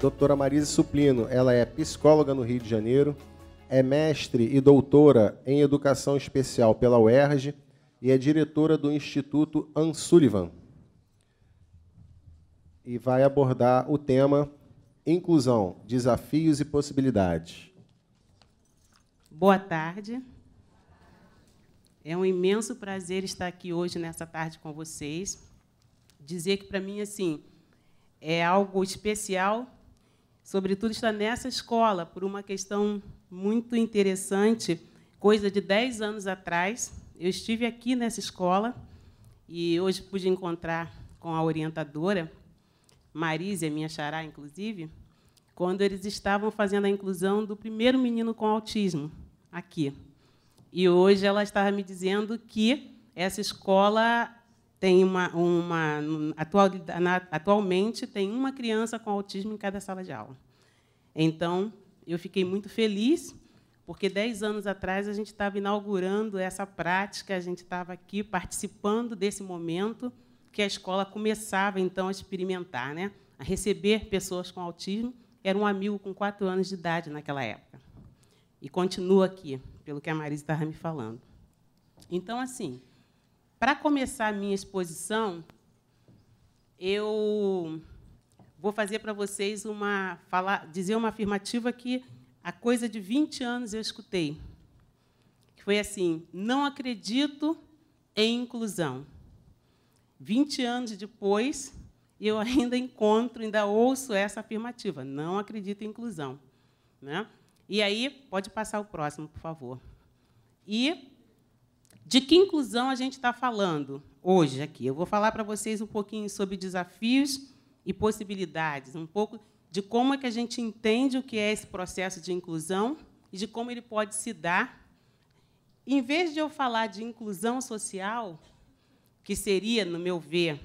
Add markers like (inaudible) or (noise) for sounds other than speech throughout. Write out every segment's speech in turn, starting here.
Doutora Marisa Suplino, ela é psicóloga no Rio de Janeiro, é mestre e doutora em Educação Especial pela UERJ e é diretora do Instituto Ann Sullivan. E vai abordar o tema Inclusão, Desafios e Possibilidades. Boa tarde. É um imenso prazer estar aqui hoje, nessa tarde, com vocês. Dizer que, para mim, assim, é algo especial sobretudo está nessa escola, por uma questão muito interessante. Coisa de 10 anos atrás, eu estive aqui nessa escola e hoje pude encontrar com a orientadora, Marise, minha xará, inclusive, quando eles estavam fazendo a inclusão do primeiro menino com autismo aqui. E hoje ela estava me dizendo que essa escola tem uma, uma atual, atualmente tem uma criança com autismo em cada sala de aula. Então, eu fiquei muito feliz, porque dez anos atrás a gente estava inaugurando essa prática, a gente estava aqui participando desse momento que a escola começava então a experimentar, né? a receber pessoas com autismo. Era um amigo com quatro anos de idade naquela época. E continua aqui, pelo que a Marisa estava me falando. Então, assim, para começar a minha exposição, eu vou fazer para vocês uma falar, dizer uma afirmativa que há coisa de 20 anos eu escutei. Que foi assim: não acredito em inclusão. 20 anos depois, eu ainda encontro, ainda ouço essa afirmativa: não acredito em inclusão. Né? E aí, pode passar o próximo, por favor. E de que inclusão a gente está falando hoje aqui? Eu vou falar para vocês um pouquinho sobre desafios e possibilidades, um pouco de como é que a gente entende o que é esse processo de inclusão e de como ele pode se dar. Em vez de eu falar de inclusão social, que seria, no meu ver,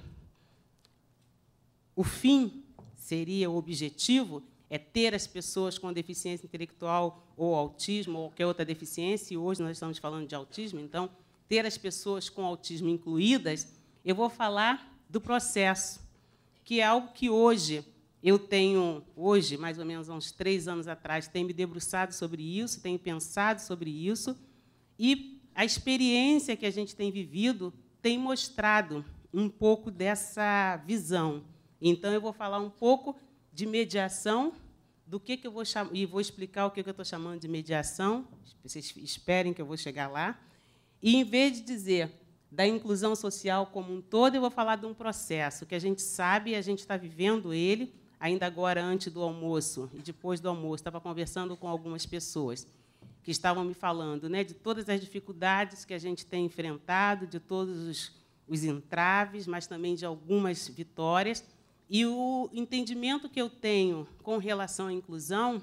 o fim, seria o objetivo, é ter as pessoas com deficiência intelectual ou autismo ou qualquer outra deficiência, e hoje nós estamos falando de autismo, então, ter as pessoas com autismo incluídas, eu vou falar do processo que é algo que hoje eu tenho, hoje, mais ou menos há uns três anos atrás, tenho me debruçado sobre isso, tenho pensado sobre isso, e a experiência que a gente tem vivido tem mostrado um pouco dessa visão. Então, eu vou falar um pouco de mediação, do que, que eu vou chamar, e vou explicar o que, que eu estou chamando de mediação, vocês esperem que eu vou chegar lá, e, em vez de dizer da inclusão social como um todo, eu vou falar de um processo que a gente sabe, e a gente está vivendo ele, ainda agora antes do almoço e depois do almoço, estava conversando com algumas pessoas que estavam me falando né, de todas as dificuldades que a gente tem enfrentado, de todos os, os entraves, mas também de algumas vitórias. E o entendimento que eu tenho com relação à inclusão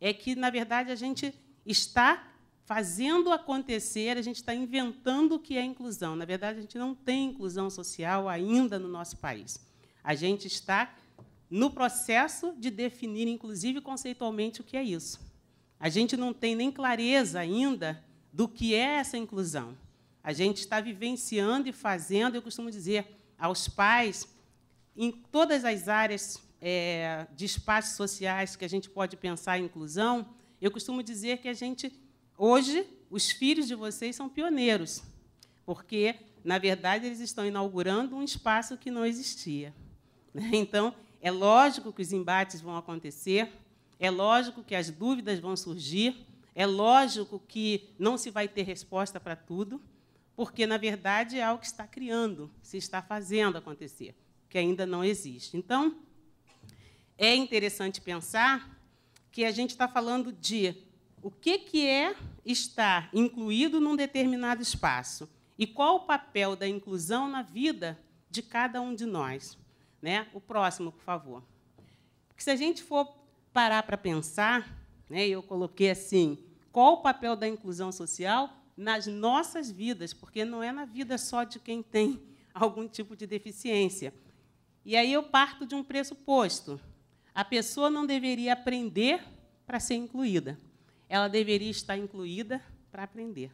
é que, na verdade, a gente está fazendo acontecer, a gente está inventando o que é inclusão. Na verdade, a gente não tem inclusão social ainda no nosso país. A gente está no processo de definir, inclusive conceitualmente, o que é isso. A gente não tem nem clareza ainda do que é essa inclusão. A gente está vivenciando e fazendo, eu costumo dizer aos pais, em todas as áreas é, de espaços sociais que a gente pode pensar em inclusão, eu costumo dizer que a gente Hoje, os filhos de vocês são pioneiros, porque, na verdade, eles estão inaugurando um espaço que não existia. Né? Então, é lógico que os embates vão acontecer, é lógico que as dúvidas vão surgir, é lógico que não se vai ter resposta para tudo, porque, na verdade, é algo que está criando, se está fazendo acontecer, que ainda não existe. Então, é interessante pensar que a gente está falando de o que, que é estar incluído num determinado espaço e qual o papel da inclusão na vida de cada um de nós. Né? O próximo, por favor. Porque se a gente for parar para pensar, né, eu coloquei assim, qual o papel da inclusão social nas nossas vidas, porque não é na vida só de quem tem (laughs) algum tipo de deficiência. E aí eu parto de um pressuposto. A pessoa não deveria aprender para ser incluída ela deveria estar incluída para aprender.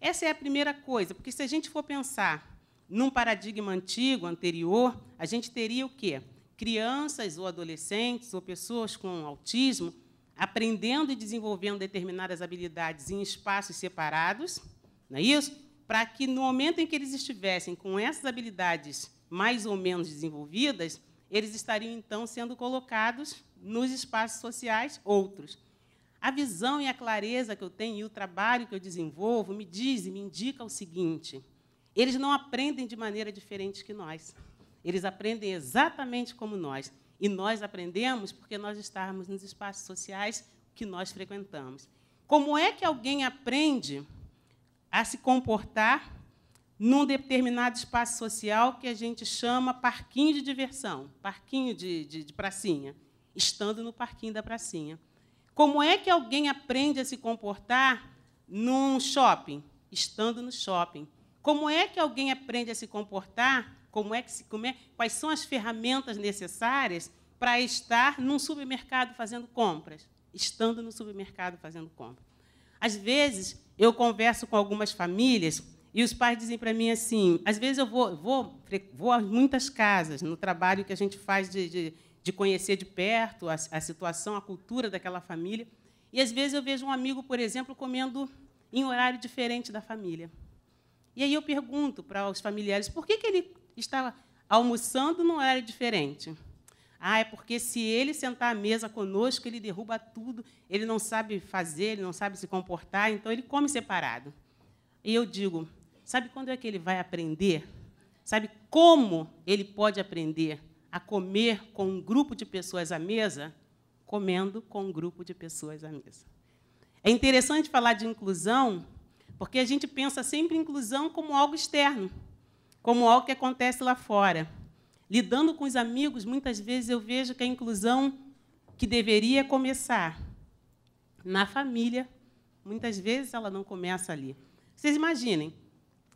Essa é a primeira coisa, porque se a gente for pensar num paradigma antigo, anterior, a gente teria o quê? Crianças ou adolescentes ou pessoas com autismo aprendendo e desenvolvendo determinadas habilidades em espaços separados, não é isso? Para que no momento em que eles estivessem com essas habilidades mais ou menos desenvolvidas, eles estariam então sendo colocados nos espaços sociais outros a visão e a clareza que eu tenho e o trabalho que eu desenvolvo me diz e me indica o seguinte: eles não aprendem de maneira diferente que nós. Eles aprendem exatamente como nós. E nós aprendemos porque nós estamos nos espaços sociais que nós frequentamos. Como é que alguém aprende a se comportar num determinado espaço social que a gente chama parquinho de diversão, parquinho de, de, de pracinha, estando no parquinho da pracinha? Como é que alguém aprende a se comportar num shopping, estando no shopping? Como é que alguém aprende a se comportar? Como é que se, como é, quais são as ferramentas necessárias para estar num supermercado fazendo compras? Estando no supermercado fazendo compras. Às vezes, eu converso com algumas famílias e os pais dizem para mim assim: às vezes eu vou, vou, vou a muitas casas no trabalho que a gente faz de, de de conhecer de perto a, a situação, a cultura daquela família. E às vezes eu vejo um amigo, por exemplo, comendo em horário diferente da família. E aí eu pergunto para os familiares por que, que ele está almoçando num horário diferente. Ah, é porque se ele sentar à mesa conosco, ele derruba tudo, ele não sabe fazer, ele não sabe se comportar, então ele come separado. E eu digo: sabe quando é que ele vai aprender? Sabe como ele pode aprender? a comer com um grupo de pessoas à mesa, comendo com um grupo de pessoas à mesa. É interessante falar de inclusão, porque a gente pensa sempre inclusão como algo externo, como algo que acontece lá fora. Lidando com os amigos, muitas vezes eu vejo que a inclusão que deveria começar na família, muitas vezes ela não começa ali. Vocês imaginem,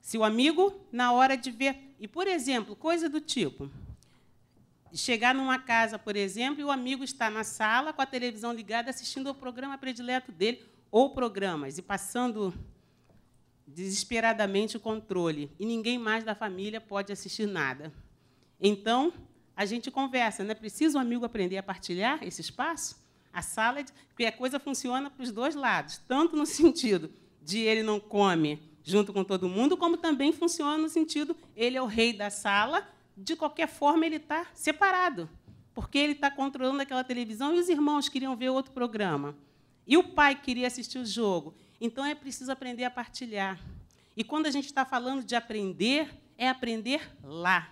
se o amigo, na hora de ver. E, por exemplo, coisa do tipo: chegar numa casa, por exemplo, e o amigo está na sala com a televisão ligada assistindo ao programa predileto dele ou programas e passando desesperadamente o controle e ninguém mais da família pode assistir nada. Então, a gente conversa, não é preciso o amigo aprender a partilhar esse espaço? A sala, é porque a coisa funciona para os dois lados, tanto no sentido de ele não come junto com todo mundo, como também funciona no sentido ele é o rei da sala de qualquer forma, ele está separado, porque ele está controlando aquela televisão e os irmãos queriam ver outro programa. E o pai queria assistir o jogo. Então é preciso aprender a partilhar. E quando a gente está falando de aprender, é aprender lá.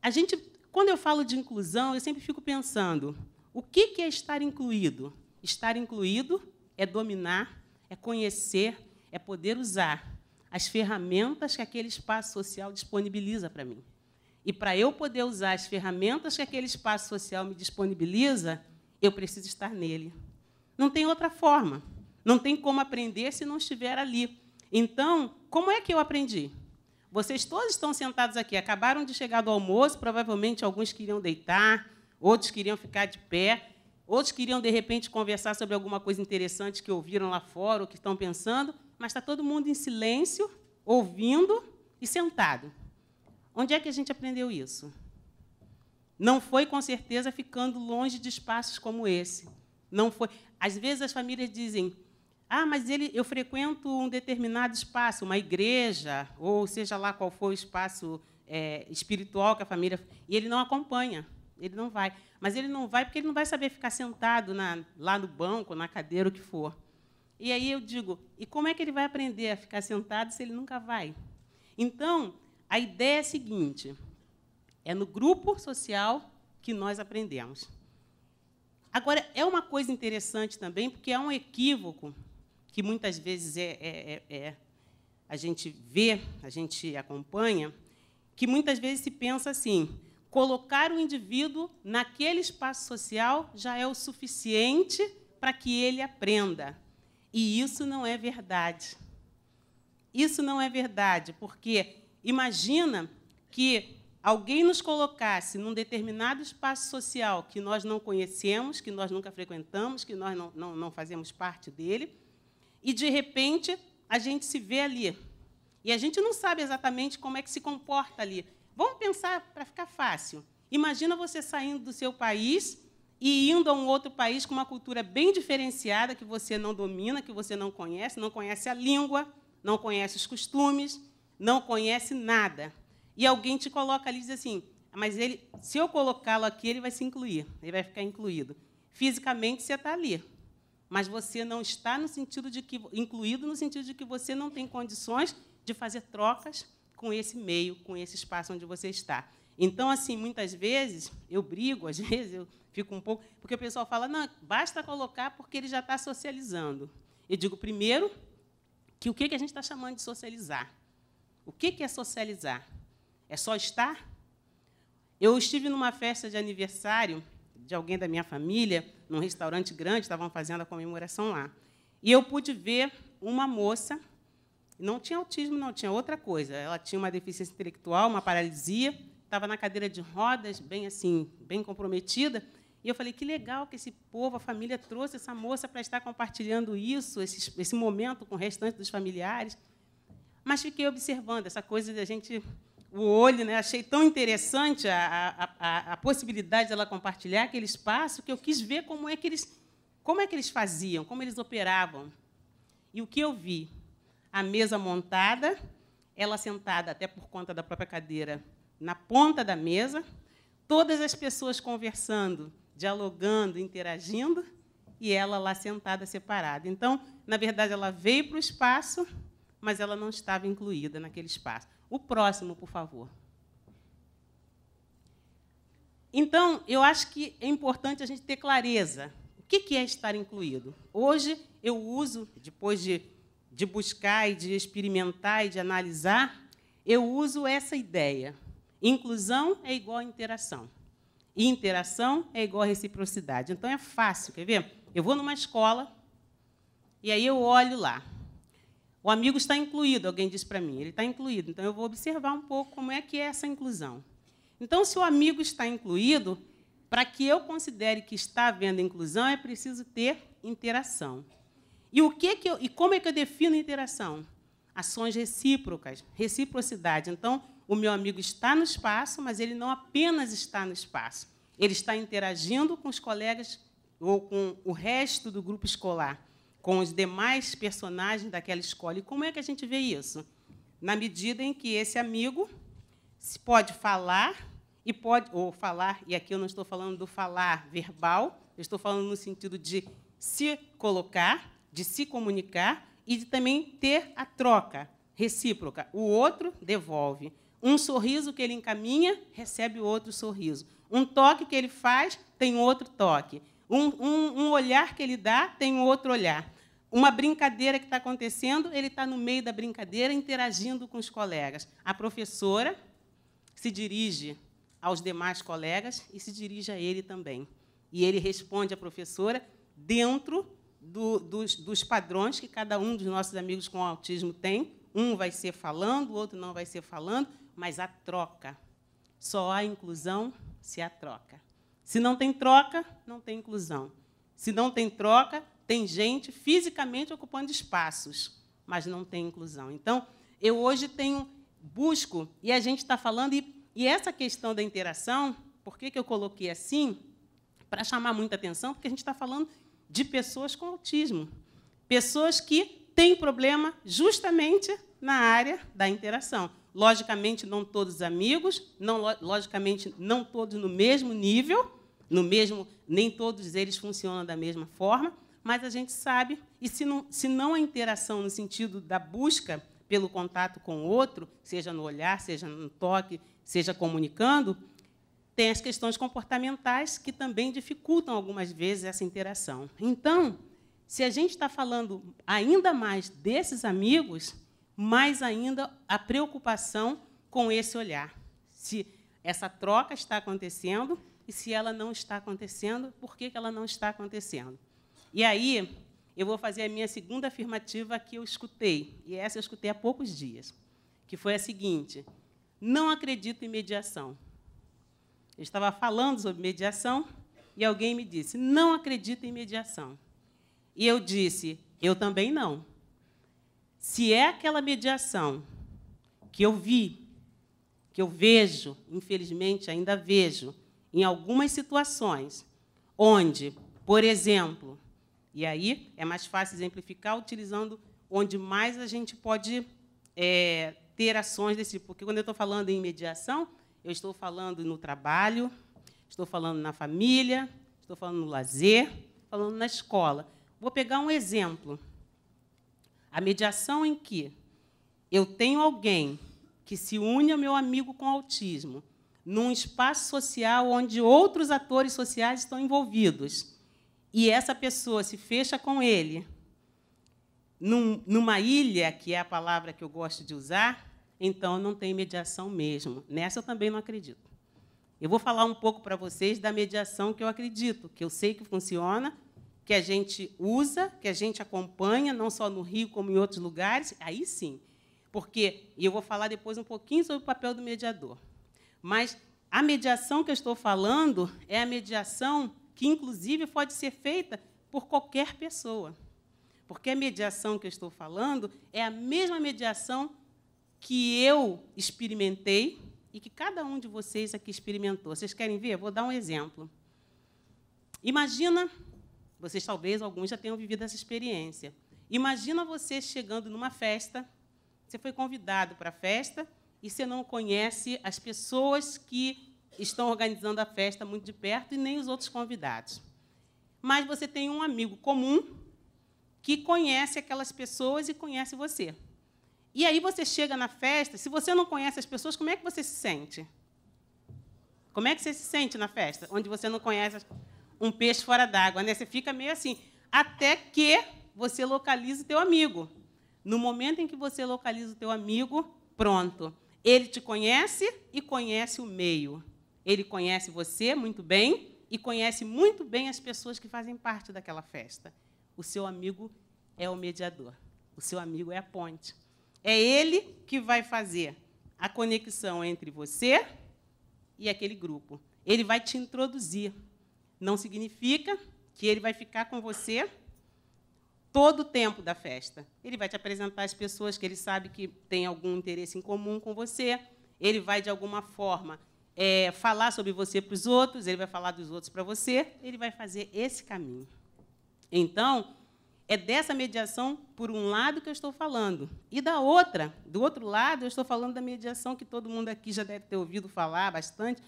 A gente, quando eu falo de inclusão, eu sempre fico pensando: o que é estar incluído? Estar incluído é dominar, é conhecer, é poder usar as ferramentas que aquele espaço social disponibiliza para mim. E para eu poder usar as ferramentas que aquele espaço social me disponibiliza, eu preciso estar nele. Não tem outra forma. Não tem como aprender se não estiver ali. Então, como é que eu aprendi? Vocês todos estão sentados aqui, acabaram de chegar do almoço, provavelmente alguns queriam deitar, outros queriam ficar de pé, outros queriam, de repente, conversar sobre alguma coisa interessante que ouviram lá fora ou que estão pensando, mas está todo mundo em silêncio, ouvindo e sentado. Onde é que a gente aprendeu isso? Não foi, com certeza, ficando longe de espaços como esse. Não foi. Às vezes as famílias dizem: "Ah, mas ele, eu frequento um determinado espaço, uma igreja, ou seja lá qual for o espaço é, espiritual que a família e ele não acompanha, ele não vai. Mas ele não vai porque ele não vai saber ficar sentado na, lá no banco, na cadeira, o que for. E aí eu digo: e como é que ele vai aprender a ficar sentado se ele nunca vai? Então, a ideia é a seguinte: é no grupo social que nós aprendemos. Agora, é uma coisa interessante também, porque é um equívoco que muitas vezes é, é, é, é a gente vê, a gente acompanha, que muitas vezes se pensa assim: colocar o indivíduo naquele espaço social já é o suficiente para que ele aprenda. E isso não é verdade. Isso não é verdade, porque Imagina que alguém nos colocasse num determinado espaço social que nós não conhecemos, que nós nunca frequentamos, que nós não, não, não fazemos parte dele, e de repente a gente se vê ali. E a gente não sabe exatamente como é que se comporta ali. Vamos pensar para ficar fácil. Imagina você saindo do seu país e indo a um outro país com uma cultura bem diferenciada que você não domina, que você não conhece, não conhece a língua, não conhece os costumes, não conhece nada, e alguém te coloca ali e diz assim, mas ele, se eu colocá-lo aqui, ele vai se incluir, ele vai ficar incluído. Fisicamente, você está ali, mas você não está no sentido de que incluído no sentido de que você não tem condições de fazer trocas com esse meio, com esse espaço onde você está. Então, assim, muitas vezes eu brigo, às (laughs) vezes eu fico um pouco, porque o pessoal fala, não, basta colocar porque ele já está socializando. Eu digo primeiro que o que a gente está chamando de socializar. O que é socializar? É só estar? Eu estive numa festa de aniversário de alguém da minha família, num restaurante grande, estavam fazendo a comemoração lá. E eu pude ver uma moça, não tinha autismo, não, tinha outra coisa. Ela tinha uma deficiência intelectual, uma paralisia, estava na cadeira de rodas, bem assim, bem comprometida. E eu falei, que legal que esse povo, a família, trouxe essa moça para estar compartilhando isso, esse, esse momento com o restante dos familiares mas fiquei observando essa coisa da gente, o olho, né? achei tão interessante a, a, a, a possibilidade dela compartilhar aquele espaço que eu quis ver como é que eles, como é que eles faziam, como eles operavam. E o que eu vi? A mesa montada, ela sentada, até por conta da própria cadeira, na ponta da mesa, todas as pessoas conversando, dialogando, interagindo, e ela lá sentada, separada. Então, na verdade, ela veio para o espaço mas ela não estava incluída naquele espaço. O próximo, por favor. Então, eu acho que é importante a gente ter clareza. O que é estar incluído? Hoje, eu uso, depois de, de buscar e de experimentar e de analisar, eu uso essa ideia. Inclusão é igual a interação. E interação é igual a reciprocidade. Então, é fácil, quer ver? Eu vou numa escola e aí eu olho lá. O amigo está incluído, alguém disse para mim, ele está incluído. Então eu vou observar um pouco como é que é essa inclusão. Então, se o amigo está incluído, para que eu considere que está havendo inclusão, é preciso ter interação. E o que, que eu, e como é que eu defino interação? Ações recíprocas, reciprocidade. Então, o meu amigo está no espaço, mas ele não apenas está no espaço. Ele está interagindo com os colegas ou com o resto do grupo escolar com os demais personagens daquela escola. E como é que a gente vê isso? Na medida em que esse amigo se pode falar e pode ou falar, e aqui eu não estou falando do falar verbal, eu estou falando no sentido de se colocar, de se comunicar e de também ter a troca recíproca. O outro devolve. Um sorriso que ele encaminha, recebe outro sorriso. Um toque que ele faz, tem outro toque. Um, um, um olhar que ele dá, tem outro olhar uma brincadeira que está acontecendo, ele está no meio da brincadeira interagindo com os colegas. A professora se dirige aos demais colegas e se dirige a ele também. E ele responde à professora dentro do, dos, dos padrões que cada um dos nossos amigos com autismo tem. Um vai ser falando, o outro não vai ser falando, mas a troca. Só há inclusão se há troca. Se não tem troca, não tem inclusão. Se não tem troca, tem gente fisicamente ocupando espaços, mas não tem inclusão. Então, eu hoje tenho busco e a gente está falando e, e, essa questão da interação, por que, que eu coloquei assim? Para chamar muita atenção, porque a gente está falando de pessoas com autismo, pessoas que têm problema justamente na área da interação. Logicamente, não todos amigos, não logicamente não todos no mesmo nível, no mesmo, nem todos eles funcionam da mesma forma, mas a gente sabe, e se não, se não a interação no sentido da busca pelo contato com o outro, seja no olhar, seja no toque, seja comunicando, tem as questões comportamentais que também dificultam algumas vezes essa interação. Então, se a gente está falando ainda mais desses amigos, mais ainda a preocupação com esse olhar. Se essa troca está acontecendo e se ela não está acontecendo, por que ela não está acontecendo? E aí, eu vou fazer a minha segunda afirmativa que eu escutei, e essa eu escutei há poucos dias, que foi a seguinte: não acredito em mediação. Eu estava falando sobre mediação e alguém me disse: não acredito em mediação. E eu disse: eu também não. Se é aquela mediação que eu vi, que eu vejo, infelizmente ainda vejo, em algumas situações, onde, por exemplo, e aí é mais fácil exemplificar utilizando onde mais a gente pode é, ter ações desse tipo. Porque quando eu estou falando em mediação, eu estou falando no trabalho, estou falando na família, estou falando no lazer, falando na escola. Vou pegar um exemplo. A mediação em que eu tenho alguém que se une ao meu amigo com autismo num espaço social onde outros atores sociais estão envolvidos e essa pessoa se fecha com ele num, numa ilha, que é a palavra que eu gosto de usar, então não tem mediação mesmo. Nessa eu também não acredito. Eu vou falar um pouco para vocês da mediação que eu acredito, que eu sei que funciona, que a gente usa, que a gente acompanha, não só no Rio como em outros lugares, aí sim. Porque, e eu vou falar depois um pouquinho sobre o papel do mediador. Mas a mediação que eu estou falando é a mediação que inclusive pode ser feita por qualquer pessoa. Porque a mediação que eu estou falando é a mesma mediação que eu experimentei e que cada um de vocês aqui experimentou. Vocês querem ver? Vou dar um exemplo. Imagina, vocês talvez alguns já tenham vivido essa experiência. Imagina você chegando numa festa, você foi convidado para a festa e você não conhece as pessoas que estão organizando a festa muito de perto e nem os outros convidados. Mas você tem um amigo comum que conhece aquelas pessoas e conhece você. E aí você chega na festa, se você não conhece as pessoas, como é que você se sente? Como é que você se sente na festa, onde você não conhece um peixe fora d'água, né? Você fica meio assim, até que você localiza o teu amigo. No momento em que você localiza o teu amigo, pronto. Ele te conhece e conhece o meio. Ele conhece você muito bem e conhece muito bem as pessoas que fazem parte daquela festa. O seu amigo é o mediador, o seu amigo é a ponte. É ele que vai fazer a conexão entre você e aquele grupo. Ele vai te introduzir. Não significa que ele vai ficar com você todo o tempo da festa. Ele vai te apresentar as pessoas que ele sabe que têm algum interesse em comum com você. Ele vai, de alguma forma, é, falar sobre você para os outros, ele vai falar dos outros para você, ele vai fazer esse caminho. Então, é dessa mediação, por um lado, que eu estou falando. E da outra, do outro lado, eu estou falando da mediação que todo mundo aqui já deve ter ouvido falar bastante,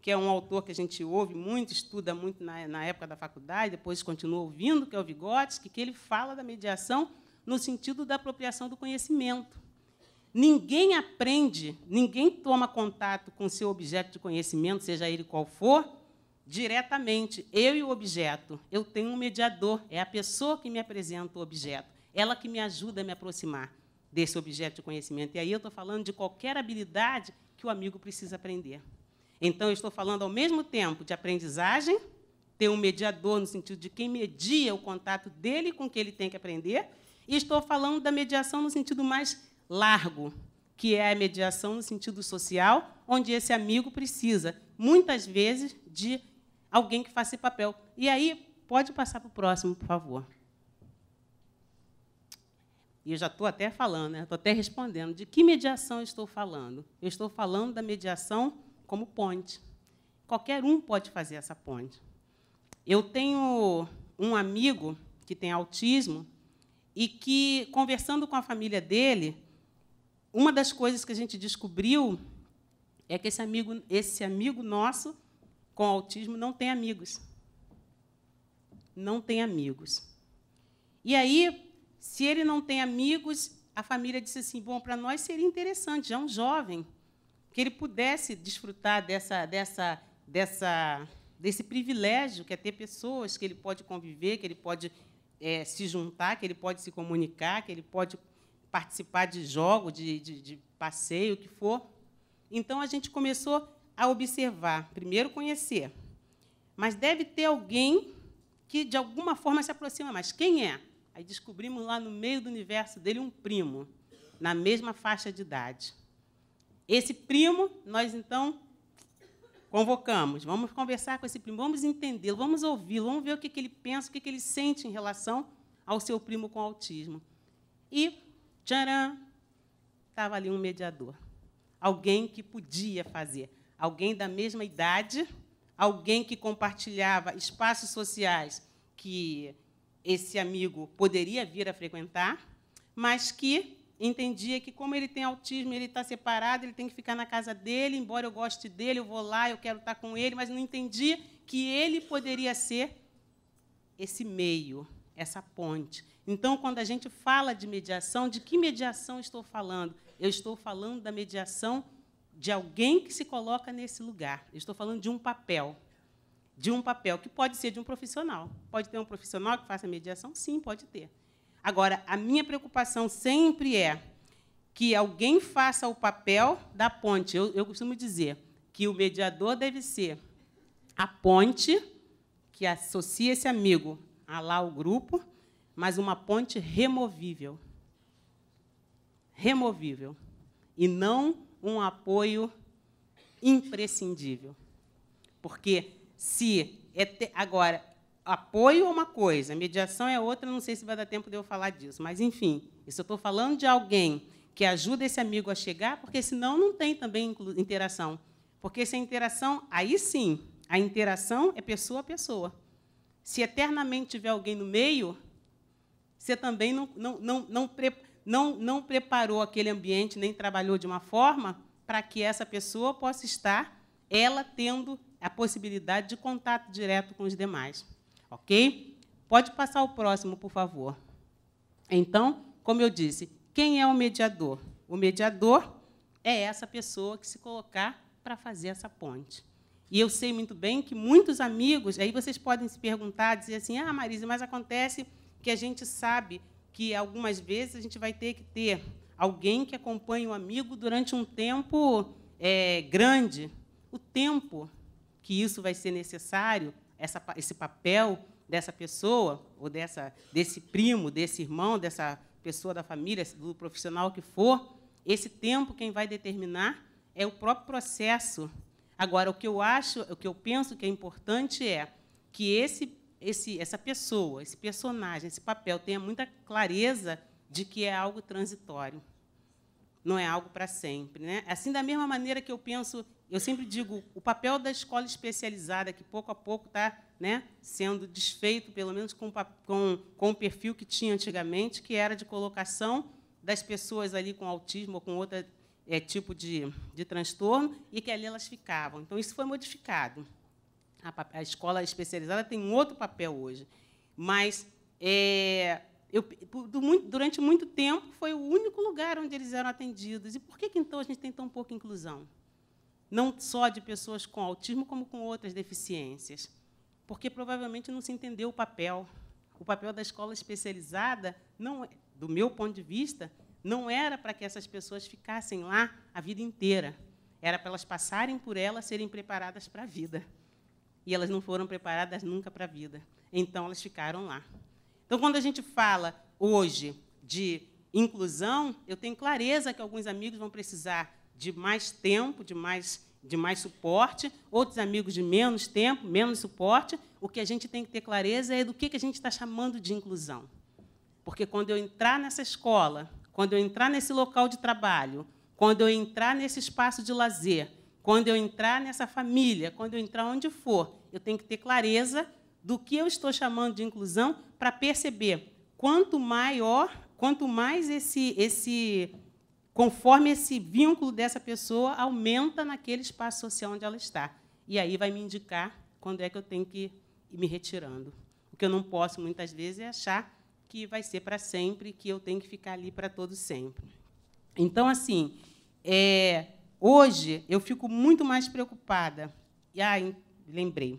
que é um autor que a gente ouve muito, estuda muito na, na época da faculdade, depois continua ouvindo, que é o Vygotsky, que ele fala da mediação no sentido da apropriação do conhecimento. Ninguém aprende, ninguém toma contato com seu objeto de conhecimento, seja ele qual for, diretamente. Eu e o objeto. Eu tenho um mediador, é a pessoa que me apresenta o objeto, ela que me ajuda a me aproximar desse objeto de conhecimento. E aí eu estou falando de qualquer habilidade que o amigo precisa aprender. Então, eu estou falando ao mesmo tempo de aprendizagem, ter um mediador no sentido de quem media o contato dele com o que ele tem que aprender, e estou falando da mediação no sentido mais largo, que é a mediação no sentido social, onde esse amigo precisa, muitas vezes, de alguém que faça esse papel. E aí, pode passar para o próximo, por favor. E eu já estou até falando, né? estou até respondendo. De que mediação estou falando? Eu estou falando da mediação como ponte. Qualquer um pode fazer essa ponte. Eu tenho um amigo que tem autismo e que, conversando com a família dele, uma das coisas que a gente descobriu é que esse amigo, esse amigo nosso com autismo não tem amigos. Não tem amigos. E aí, se ele não tem amigos, a família disse assim: bom, para nós seria interessante, já um jovem, que ele pudesse desfrutar dessa, dessa, dessa, desse privilégio, que é ter pessoas que ele pode conviver, que ele pode é, se juntar, que ele pode se comunicar, que ele pode participar de jogo, de, de, de passeio, o que for. Então a gente começou a observar, primeiro conhecer. Mas deve ter alguém que de alguma forma se aproxima mais. Quem é? Aí descobrimos lá no meio do universo dele um primo, na mesma faixa de idade. Esse primo, nós então convocamos, vamos conversar com esse primo, vamos entendê-lo, vamos ouvi-lo, vamos ver o que, ele pensa, o que, ele sente em relação ao seu primo com autismo. E Tcharam! Estava ali um mediador. Alguém que podia fazer. Alguém da mesma idade, alguém que compartilhava espaços sociais que esse amigo poderia vir a frequentar, mas que entendia que, como ele tem autismo, ele está separado, ele tem que ficar na casa dele, embora eu goste dele, eu vou lá, eu quero estar tá com ele, mas não entendia que ele poderia ser esse meio essa ponte. Então, quando a gente fala de mediação, de que mediação estou falando? Eu estou falando da mediação de alguém que se coloca nesse lugar. Eu estou falando de um papel. De um papel que pode ser de um profissional. Pode ter um profissional que faça mediação? Sim, pode ter. Agora, a minha preocupação sempre é que alguém faça o papel da ponte. Eu, eu costumo dizer que o mediador deve ser a ponte que associa esse amigo a lá o grupo, mas uma ponte removível. Removível. E não um apoio imprescindível. Porque se. É te... Agora, apoio é uma coisa, mediação é outra, não sei se vai dar tempo de eu falar disso, mas enfim, isso eu estou falando de alguém que ajuda esse amigo a chegar, porque senão não tem também interação. Porque se a interação, aí sim, a interação é pessoa a pessoa se eternamente tiver alguém no meio, você também não, não, não, não, não, não preparou aquele ambiente, nem trabalhou de uma forma para que essa pessoa possa estar, ela tendo a possibilidade de contato direto com os demais. Ok? Pode passar o próximo, por favor. Então, como eu disse, quem é o mediador? O mediador é essa pessoa que se colocar para fazer essa ponte. E eu sei muito bem que muitos amigos, aí vocês podem se perguntar, dizer assim: ah, Marisa, mas acontece que a gente sabe que algumas vezes a gente vai ter que ter alguém que acompanhe o um amigo durante um tempo é, grande. O tempo que isso vai ser necessário, essa, esse papel dessa pessoa, ou dessa, desse primo, desse irmão, dessa pessoa da família, do profissional que for, esse tempo quem vai determinar é o próprio processo Agora, o que eu acho, o que eu penso que é importante é que esse, esse, essa pessoa, esse personagem, esse papel tenha muita clareza de que é algo transitório, não é algo para sempre. Né? Assim, da mesma maneira que eu penso, eu sempre digo, o papel da escola especializada, que pouco a pouco está né, sendo desfeito, pelo menos com, com, com o perfil que tinha antigamente, que era de colocação das pessoas ali com autismo ou com outra é, tipo de, de transtorno e que ali elas ficavam. Então, isso foi modificado. A, a escola especializada tem um outro papel hoje. Mas, é, eu, durante muito tempo, foi o único lugar onde eles eram atendidos. E por que, então, a gente tem tão pouca inclusão? Não só de pessoas com autismo, como com outras deficiências. Porque provavelmente não se entendeu o papel. O papel da escola especializada, não, é, do meu ponto de vista, não era para que essas pessoas ficassem lá a vida inteira. Era para elas passarem por ela, serem preparadas para a vida. E elas não foram preparadas nunca para a vida. Então elas ficaram lá. Então quando a gente fala hoje de inclusão, eu tenho clareza que alguns amigos vão precisar de mais tempo, de mais de mais suporte, outros amigos de menos tempo, menos suporte. O que a gente tem que ter clareza é do que a gente está chamando de inclusão. Porque quando eu entrar nessa escola, quando eu entrar nesse local de trabalho, quando eu entrar nesse espaço de lazer, quando eu entrar nessa família, quando eu entrar onde for, eu tenho que ter clareza do que eu estou chamando de inclusão para perceber quanto maior, quanto mais esse esse conforme esse vínculo dessa pessoa aumenta naquele espaço social onde ela está. E aí vai me indicar quando é que eu tenho que ir me retirando. O que eu não posso muitas vezes é achar que vai ser para sempre, que eu tenho que ficar ali para todo sempre. Então, assim, é, hoje eu fico muito mais preocupada. E lembrei.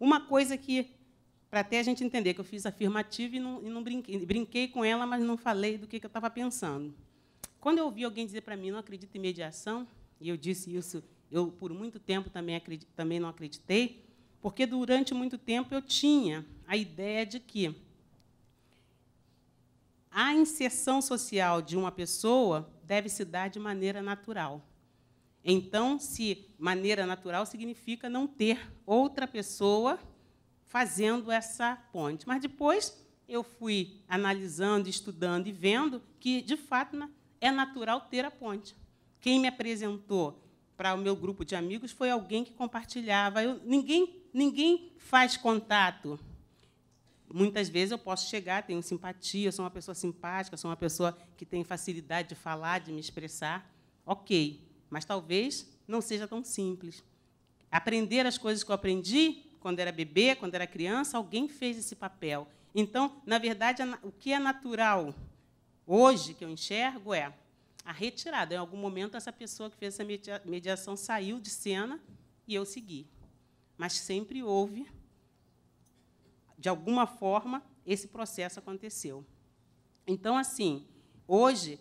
Uma coisa que, para até a gente entender, que eu fiz afirmativa e não, e não brinquei, brinquei com ela, mas não falei do que, que eu estava pensando. Quando eu ouvi alguém dizer para mim, não acredito em mediação, e eu disse isso, eu por muito tempo também, acredito, também não acreditei, porque durante muito tempo eu tinha a ideia de que a inserção social de uma pessoa deve se dar de maneira natural. Então, se maneira natural significa não ter outra pessoa fazendo essa ponte. Mas depois eu fui analisando, estudando e vendo que, de fato, é natural ter a ponte. Quem me apresentou para o meu grupo de amigos foi alguém que compartilhava. Eu, ninguém, ninguém faz contato muitas vezes eu posso chegar, tenho simpatia, sou uma pessoa simpática, sou uma pessoa que tem facilidade de falar, de me expressar, ok, mas talvez não seja tão simples. Aprender as coisas que eu aprendi quando era bebê, quando era criança, alguém fez esse papel. Então, na verdade, o que é natural hoje que eu enxergo é a retirada. Em algum momento, essa pessoa que fez essa mediação saiu de cena e eu segui. Mas sempre houve de alguma forma, esse processo aconteceu. Então, assim, hoje,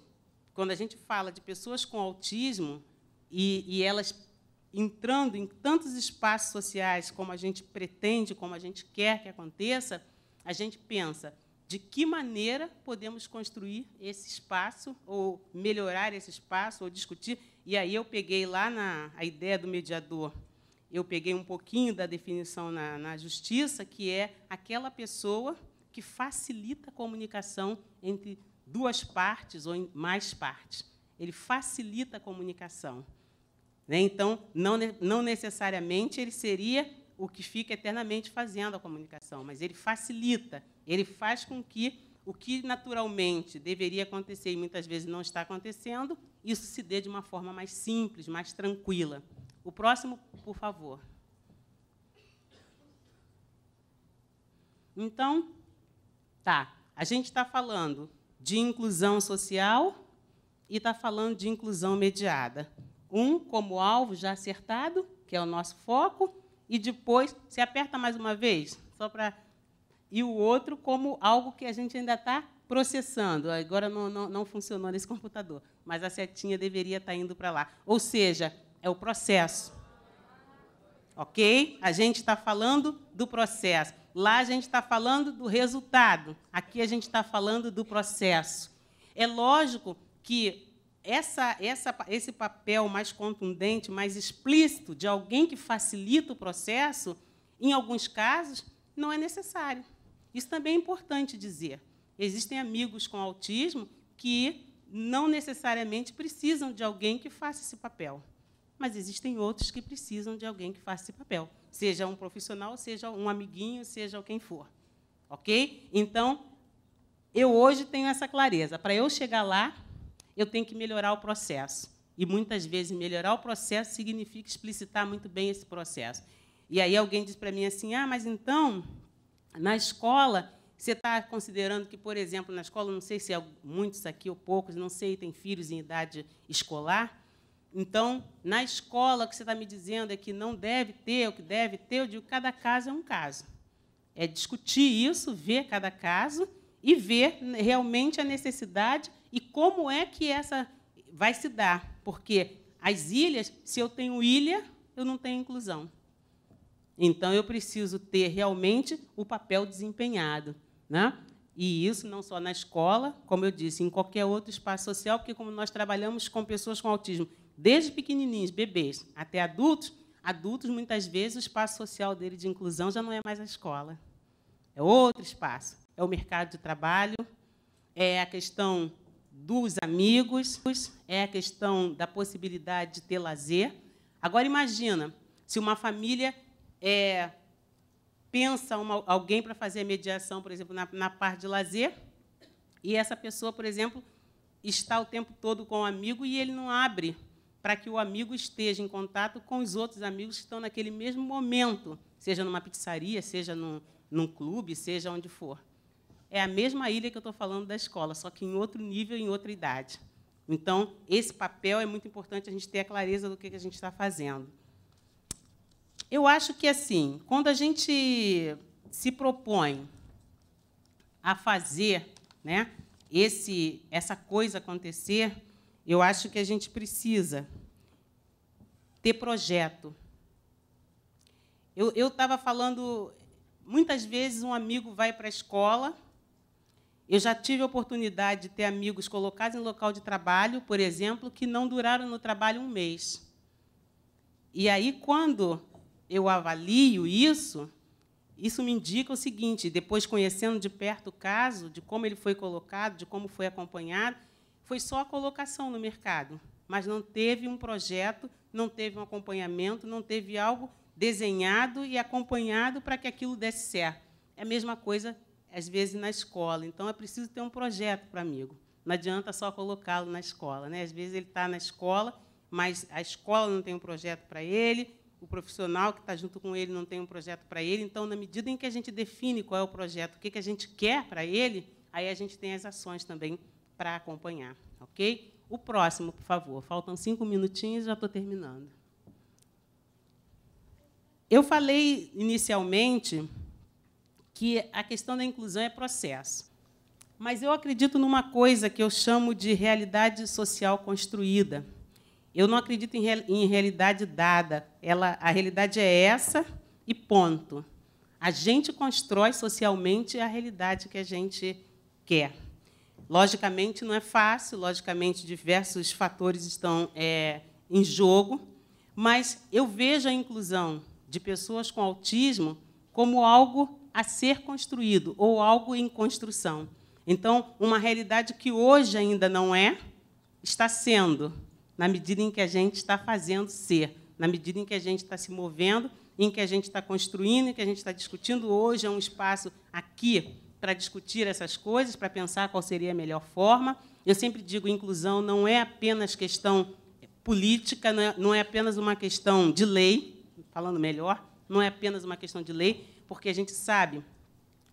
quando a gente fala de pessoas com autismo e, e elas entrando em tantos espaços sociais como a gente pretende, como a gente quer que aconteça, a gente pensa de que maneira podemos construir esse espaço ou melhorar esse espaço ou discutir. E aí eu peguei lá na a ideia do mediador eu peguei um pouquinho da definição na, na justiça, que é aquela pessoa que facilita a comunicação entre duas partes ou mais partes. Ele facilita a comunicação. Né? Então, não, não necessariamente ele seria o que fica eternamente fazendo a comunicação, mas ele facilita, ele faz com que o que naturalmente deveria acontecer e muitas vezes não está acontecendo, isso se dê de uma forma mais simples, mais tranquila. O próximo, por favor. Então, tá. A gente está falando de inclusão social e está falando de inclusão mediada. Um como alvo já acertado, que é o nosso foco, e depois se aperta mais uma vez, só para e o outro como algo que a gente ainda está processando. Agora não, não, não funcionou nesse computador, mas a setinha deveria estar tá indo para lá. Ou seja, é o processo. Ok? A gente está falando do processo. Lá a gente está falando do resultado. Aqui a gente está falando do processo. É lógico que essa, essa, esse papel mais contundente, mais explícito de alguém que facilita o processo, em alguns casos, não é necessário. Isso também é importante dizer. Existem amigos com autismo que não necessariamente precisam de alguém que faça esse papel mas existem outros que precisam de alguém que faça esse papel, seja um profissional, seja um amiguinho, seja quem for. Ok? Então, eu hoje tenho essa clareza. Para eu chegar lá, eu tenho que melhorar o processo. E muitas vezes melhorar o processo significa explicitar muito bem esse processo. E aí alguém diz para mim assim: ah, mas então, na escola, você está considerando que, por exemplo, na escola, não sei se é muitos aqui ou poucos, não sei, tem filhos em idade escolar, então, na escola, o que você está me dizendo é que não deve ter, o que deve ter, eu digo, cada caso é um caso. É discutir isso, ver cada caso e ver realmente a necessidade e como é que essa vai se dar. Porque as ilhas, se eu tenho ilha, eu não tenho inclusão. Então, eu preciso ter realmente o papel desempenhado. Né? E isso não só na escola, como eu disse, em qualquer outro espaço social, porque, como nós trabalhamos com pessoas com autismo desde pequenininhos, bebês, até adultos, adultos, muitas vezes, o espaço social dele de inclusão já não é mais a escola. É outro espaço. É o mercado de trabalho, é a questão dos amigos, é a questão da possibilidade de ter lazer. Agora, imagina se uma família é, pensa uma, alguém para fazer a mediação, por exemplo, na, na parte de lazer, e essa pessoa, por exemplo, está o tempo todo com o um amigo e ele não abre para que o amigo esteja em contato com os outros amigos que estão naquele mesmo momento, seja numa pizzaria, seja num, num clube, seja onde for. É a mesma ilha que eu estou falando da escola, só que em outro nível, em outra idade. Então, esse papel é muito importante a gente ter a clareza do que a gente está fazendo. Eu acho que, assim, quando a gente se propõe a fazer né, esse, essa coisa acontecer, eu acho que a gente precisa ter projeto. Eu estava falando, muitas vezes um amigo vai para a escola. Eu já tive a oportunidade de ter amigos colocados em local de trabalho, por exemplo, que não duraram no trabalho um mês. E aí, quando eu avalio isso, isso me indica o seguinte: depois conhecendo de perto o caso, de como ele foi colocado, de como foi acompanhado, foi só a colocação no mercado, mas não teve um projeto, não teve um acompanhamento, não teve algo desenhado e acompanhado para que aquilo desse certo. É a mesma coisa, às vezes, na escola. Então, é preciso ter um projeto para amigo. Não adianta só colocá-lo na escola. Né? Às vezes, ele está na escola, mas a escola não tem um projeto para ele, o profissional que está junto com ele não tem um projeto para ele. Então, na medida em que a gente define qual é o projeto, o que, que a gente quer para ele, aí a gente tem as ações também para acompanhar, ok? O próximo, por favor. Faltam cinco minutinhos, já estou terminando. Eu falei inicialmente que a questão da inclusão é processo, mas eu acredito numa coisa que eu chamo de realidade social construída. Eu não acredito em, real, em realidade dada. Ela, a realidade é essa e ponto. A gente constrói socialmente a realidade que a gente quer. Logicamente, não é fácil, logicamente, diversos fatores estão é, em jogo, mas eu vejo a inclusão de pessoas com autismo como algo a ser construído ou algo em construção. Então, uma realidade que hoje ainda não é, está sendo, na medida em que a gente está fazendo ser, na medida em que a gente está se movendo, em que a gente está construindo, em que a gente está discutindo. Hoje é um espaço aqui para discutir essas coisas, para pensar qual seria a melhor forma. Eu sempre digo, inclusão não é apenas questão política, não é, não é apenas uma questão de lei, falando melhor, não é apenas uma questão de lei, porque a gente sabe,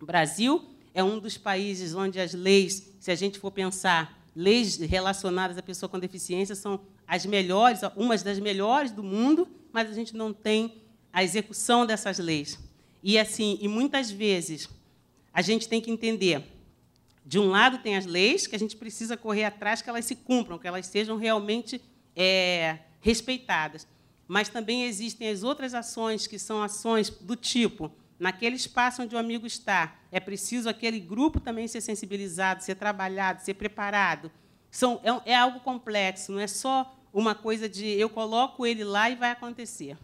o Brasil é um dos países onde as leis, se a gente for pensar, leis relacionadas à pessoa com deficiência são as melhores, umas das melhores do mundo, mas a gente não tem a execução dessas leis. E assim, e muitas vezes a gente tem que entender. De um lado, tem as leis, que a gente precisa correr atrás que elas se cumpram, que elas sejam realmente é, respeitadas. Mas também existem as outras ações, que são ações do tipo: naquele espaço onde o amigo está, é preciso aquele grupo também ser sensibilizado, ser trabalhado, ser preparado. São, é, é algo complexo, não é só uma coisa de eu coloco ele lá e vai acontecer.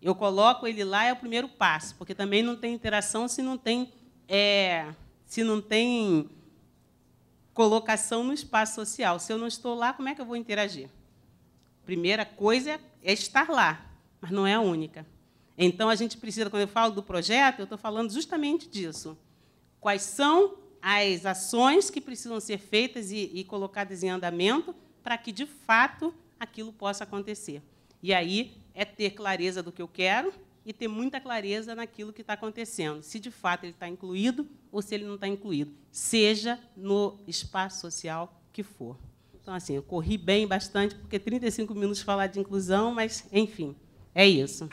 Eu coloco ele lá é o primeiro passo, porque também não tem interação se não tem é, se não tem colocação no espaço social, se eu não estou lá, como é que eu vou interagir? Primeira coisa é estar lá, mas não é a única. Então, a gente precisa, quando eu falo do projeto, eu estou falando justamente disso. Quais são as ações que precisam ser feitas e, e colocadas em andamento para que, de fato, aquilo possa acontecer? E aí é ter clareza do que eu quero, e ter muita clareza naquilo que está acontecendo, se de fato ele está incluído ou se ele não está incluído, seja no espaço social que for. Então, assim, eu corri bem bastante, porque 35 minutos falar de inclusão, mas, enfim, é isso.